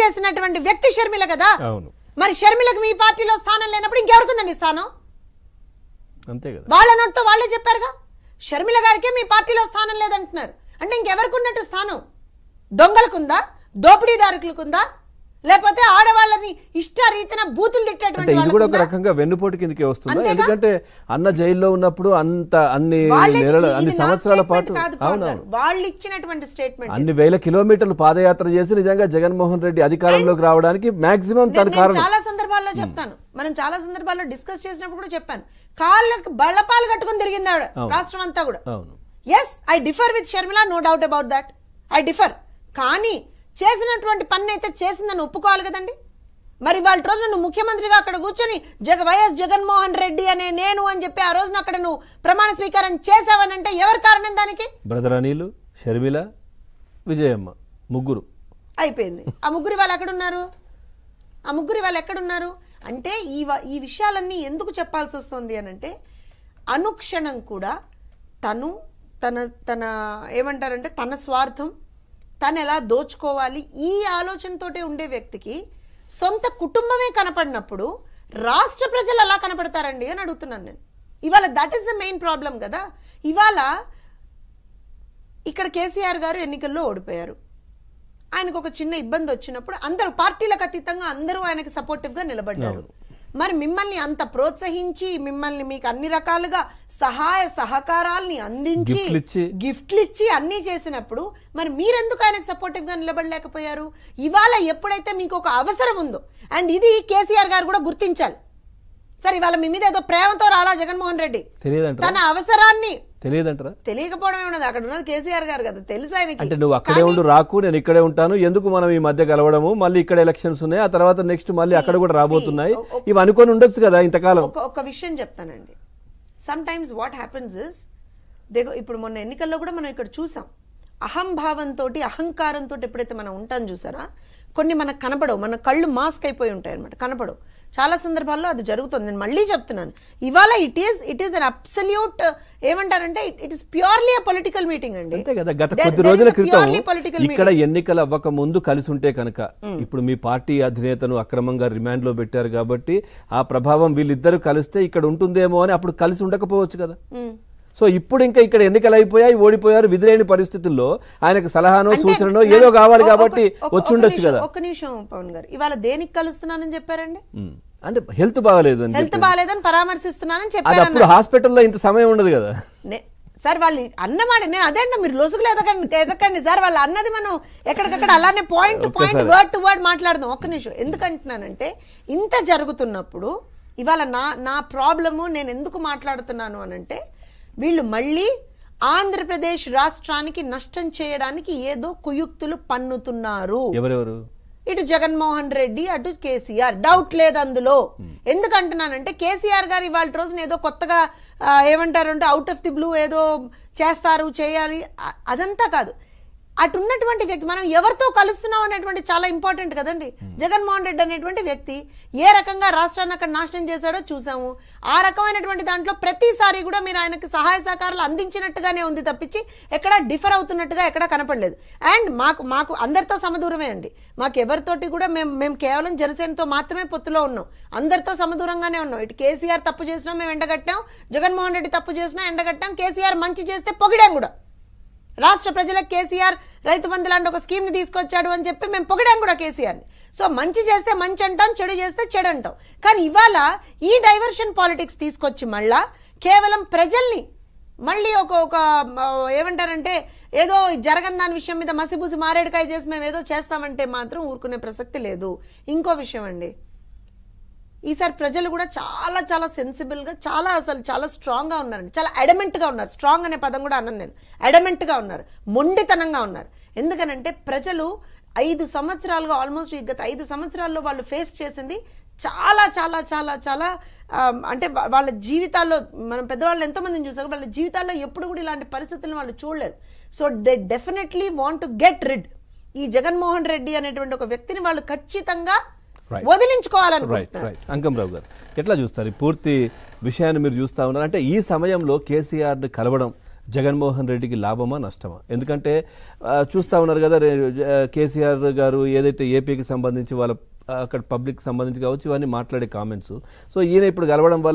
చేసినటువంటి వ్యక్తి షర్మిల కదా మరి షర్మిలకు మీ పార్టీలో స్థానం లేనప్పుడు ఇంకెవరికిందండి స్థానం అంతే కదా వాళ్ళ నోటితో వాళ్ళే చెప్పారుగా షర్మిల గారికే మీ పార్టీలో స్థానం లేదంటున్నారు అంటే ఇంకెవరికి ఉన్నట్టు స్థానం దొంగలకుందా దోపిడీదారులకుందా లేకపోతే ఆడవాళ్ళని ఇష్టరీతిన బూతులు తిట్టేటువంటి ఇది కూడా ఒక రకంగా వెన్నుపోటు కిందకే వస్తుంది ఎందుకంటే అన్న జైల్లో ఉన్నప్పుడు అంత అన్ని అన్ని సంవత్సరాల పాటు వాళ్ళు ఇచ్చినటువంటి స్టేట్మెంట్ అన్ని వేల కిలోమీటర్లు పాదయాత్ర చేసి నిజంగా జగన్మోహన్ రెడ్డి అధికారంలోకి రావడానికి మాక్సిమం తన కారణం చాలా సందర్భాల్లో చెప్తాను మనం చాలా సందర్భాల్లో డిస్కస్ చేసినప్పుడు కూడా చెప్పాను కాళ్ళకి బళ్ళపాలు కట్టుకుని తిరిగింది ఆవిడ రాష్ట్రం అంతా కూడా yes I differ with Sharmila no doubt about that I differ కానీ చేసినటువంటి పని అయితే చేసిందని ఒప్పుకోవాలి కదండి మరి వాళ్ళ రోజు నువ్వు ముఖ్యమంత్రిగా అక్కడ కూర్చొని జగ వైఎస్ జగన్మోహన్ రెడ్డి అనే నేను అని చెప్పి ఆ రోజున అక్కడ నువ్వు ప్రమాణ స్వీకారం చేసావనంటే ఎవరి కారణం దానికి బ్రదర్ అనిలు షర్మిల విజయమ్మ ముగ్గురు అయిపోయింది ఆ ముగ్గురు వాళ్ళు ఎక్కడున్నారు ఆ ముగ్గురు వాళ్ళు ఎక్కడున్నారు అంటే ఈ ఈ విషయాలన్నీ ఎందుకు చెప్పాల్సి వస్తుంది అని అంటే అనుక్షణం కూడా తను తన తన ఏమంటారంటే తన స్వార్థం తను ఎలా దోచుకోవాలి ఈ ఆలోచనతోటే ఉండే వ్యక్తికి సొంత కుటుంబమే కనపడినప్పుడు రాష్ట్ర ప్రజలు అలా కనపడతారండి అని అడుగుతున్నాను నేను ఇవాళ that is the main problem కదా ఇవాళ ఇక్కడ కేసీఆర్ గారు ఎన్నికల్లో ఓడిపోయారు ఆయనకు ఒక చిన్న ఇబ్బంది వచ్చినప్పుడు అందరూ పార్టీలకు అతీతంగా అందరూ ఆయనకు సపోర్టివ్గా నిలబడ్డారు మరి మిమ్మల్ని అంత ప్రోత్సహించి మిమ్మల్ని మీకు అన్ని రకాలుగా సహాయ సహకారాల్ని అందించి గిఫ్ట్లు ఇచ్చి అన్నీ చేసినప్పుడు మరి మీరెందుకు ఆయనకు సపోర్టివ్గా నిలబడలేకపోయారు ఇవాళ ఎప్పుడైతే మీకు ఒక అవసరం ఉందో అండ్ ఇది కేసీఆర్ గారు కూడా గుర్తించాలి సరే ఇవాళ మీ మీద ఏదో ప్రేమతో రాలా జగన్మోహన్ రెడ్డి తన అవసరాన్ని తెలియదంటారా తెలియకపోవడం ఉన్నది అక్కడ ఉన్నది కేసీఆర్ గారు కదా తెలుసు ఆయన అంటే నువ్వు అక్కడే ఉండు రాకు నేను ఇక్కడే ఉంటాను ఎందుకు మనం ఈ మధ్య కలవడము మళ్ళీ ఇక్కడ ఎలక్షన్స్ ఉన్నాయి ఆ తర్వాత నెక్స్ట్ మళ్ళీ అక్కడ కూడా రాబోతున్నాయి ఇవి అనుకొని ఉండొచ్చు కదా ఇంతకాలం ఒక విషయం చెప్తానండి sometimes what happens is దిగో ఇప్పుడు మొన్న ఎన్నికల్లో కూడా మనం ఇక్కడ చూసాం అహంభావంతో అహంకారంతో ఎప్పుడైతే మనం ఉంటాం చూసారా కొన్ని మనకు కనపడవు మన కళ్ళు మాస్క్ అయిపోయి ఉంటాయి అనమాట కనపడవు చాలా సందర్భాల్లో అది జరుగుతుంది నేను మళ్ళీ చెప్తున్నాను ఇవాళ it is it is an absolute ఏమంటారంటే it is purely political meeting అండి అంతే కదా గత కొద్ది రోజుల క్రితం ఇక్కడ ఎన్నికలు అవ్వక ముందు కలిసి ఉంటే కనుక hmm. ఇప్పుడు మీ పార్టీ అధినేతను అక్రమంగా రిమాండ్ లో పెట్టారు కాబట్టి ఆ ప్రభావం వీళ్ళిద్దరు కలిస్తే ఇక్కడ ఉంటుందేమో అని అప్పుడు కలిసి ఉండకపోవచ్చు కదా hmm. సో ఇప్పుడు ఇంకా ఇక్కడ ఎన్నికలు అయిపోయాయి ఓడిపోయారు విధులేని పరిస్థితుల్లో ఆయనకు సలహానో సూచనో ఏదో కావాలి కాబట్టి వచ్చి ఉండొచ్చు కదా ఒక్క నిమిషం పవన్ గారు ఇవాళ దేనికి కలుస్తున్నానని చెప్పారండి అంటే హెల్త్ బాగాలేదు హెల్త్ బాగాలేదని పరామర్శిస్తున్నానని చెప్పారు అప్పుడు హాస్పిటల్లో ఇంత సమయం ఉండదు కదా సార్ వాళ్ళు అన్నమాట నేను అదే అండి మీరు లొసుగులు ఎదకండి ఎదకండి సార్ వాళ్ళు అన్నది మనం ఎక్కడికక్కడ అలానే point point word to word మాట్లాడదాం ఒక్క నిమిషం ఎందుకంటున్నానంటే ఇంత జరుగుతున్నప్పుడు ఇవాళ నా నా ప్రాబ్లము నేను ఎందుకు మాట్లాడుతున్నాను అనంటే వీళ్ళు మళ్ళీ ఆంధ్రప్రదేశ్ రాష్ట్రానికి నష్టం చేయడానికి ఏదో కుయుక్తులు పన్నుతున్నారు ఎవరెవరు ఇటు జగన్మోహన్ రెడ్డి అటు కేసీఆర్ డౌట్ లేదు అందులో ఎందుకంటున్నానంటే కేసీఆర్ గారు ఇవాళ రోజున ఏదో కొత్తగా ఏమంటారంటే అవుట్ ఆఫ్ ది బ్లూ ఏదో చేస్తారు చేయాలి అదంతా కాదు అటు ఉన్నటువంటి వ్యక్తి మనం ఎవరితో కలుస్తున్నాం అనేటువంటి చాలా ఇంపార్టెంట్ కదండి hmm. జగన్మోహన్ రెడ్డి అనేటువంటి వ్యక్తి ఏ రకంగా రాష్ట్రాన్ని అక్కడ నాశనం చేశాడో చూసాము ఆ రకమైనటువంటి దాంట్లో ప్రతిసారి కూడా మీరు ఆయనకు సహాయ సహకారాలు అందించినట్టుగానే ఉంది తప్పించి ఎక్కడా డిఫర్ అవుతున్నట్టుగా ఎక్కడా కనపడలేదు అండ్ మాకు మాకు అందరితో సమదూరమే అండి మాకు ఎవరితోటి కూడా మేము మేము కేవలం జనసేనతో మాత్రమే పొత్తులో ఉన్నాం అందరితో సమదూరంగానే ఉన్నాం ఇటు కేసీఆర్ తప్పు చేసినా మేము ఎండగట్టాం జగన్మోహన్ రెడ్డి తప్పు చేసినా ఎండగట్టాం కేసీఆర్ మంచి చేస్తే పొగిడాం కూడా రాష్ట్ర ప్రజలకు కేసీఆర్ రైతు బంధు లాంటి ఒక స్కీమ్ని తీసుకొచ్చాడు అని చెప్పి మేము పొగిడాం కూడా కేసీఆర్ని సో మంచి చేస్తే మంచి అంటాం చెడు చేస్తే చెడు అంటాం కానీ ఇవాళ ఈ డైవర్షన్ పాలిటిక్స్ తీసుకొచ్చి మళ్ళా కేవలం ప్రజల్ని మళ్ళీ ఒక ఒక ఏమంటారంటే ఏదో జరగని దాని విషయం మీద మసిపూసి మారేడుకాయ చేసి మేము ఏదో చేస్తామంటే మాత్రం ఊరుకునే ప్రసక్తి లేదు ఇంకో విషయం అండి ఈసారి ప్రజలు కూడా చాలా చాలా సెన్సిబుల్గా చాలా అసలు చాలా స్ట్రాంగ్గా ఉన్నారండి చాలా అడమెంట్గా ఉన్నారు స్ట్రాంగ్ అనే పదం కూడా అన్నాను నేను అడమెంట్గా ఉన్నారు మొండితనంగా ఉన్నారు ఎందుకనంటే ప్రజలు ఐదు సంవత్సరాలుగా ఆల్మోస్ట్ గత ఐదు సంవత్సరాల్లో వాళ్ళు ఫేస్ చేసింది చాలా చాలా చాలా చాలా అంటే వాళ్ళ జీవితాల్లో మనం పెద్దవాళ్ళు ఎంతోమందిని చూసాం వాళ్ళ జీవితాల్లో ఎప్పుడు కూడా ఇలాంటి పరిస్థితులను వాళ్ళు చూడలేదు so they definitely want to get rid ఈ జగన్మోహన్ రెడ్డి అనేటువంటి ఒక వ్యక్తిని వాళ్ళు ఖచ్చితంగా రైట్ రైట్ అంకంరావు గారు ఎట్లా చూస్తారు పూర్తి విషయాన్ని మీరు చూస్తా ఉన్నారు అంటే ఈ సమయంలో కేసీఆర్ని కలవడం జగన్మోహన్ రెడ్డికి లాభమా నష్టమా ఎందుకంటే చూస్తూ ఉన్నారు కదా కేసీఆర్ గారు ఏదైతే ఏపీకి సంబంధించి వాళ్ళ అక్కడ పబ్లిక్ సంబంధించి కావచ్చు ఇవన్నీ మాట్లాడే కామెంట్స్ సో ఈయన ఇప్పుడు కలవడం వల్ల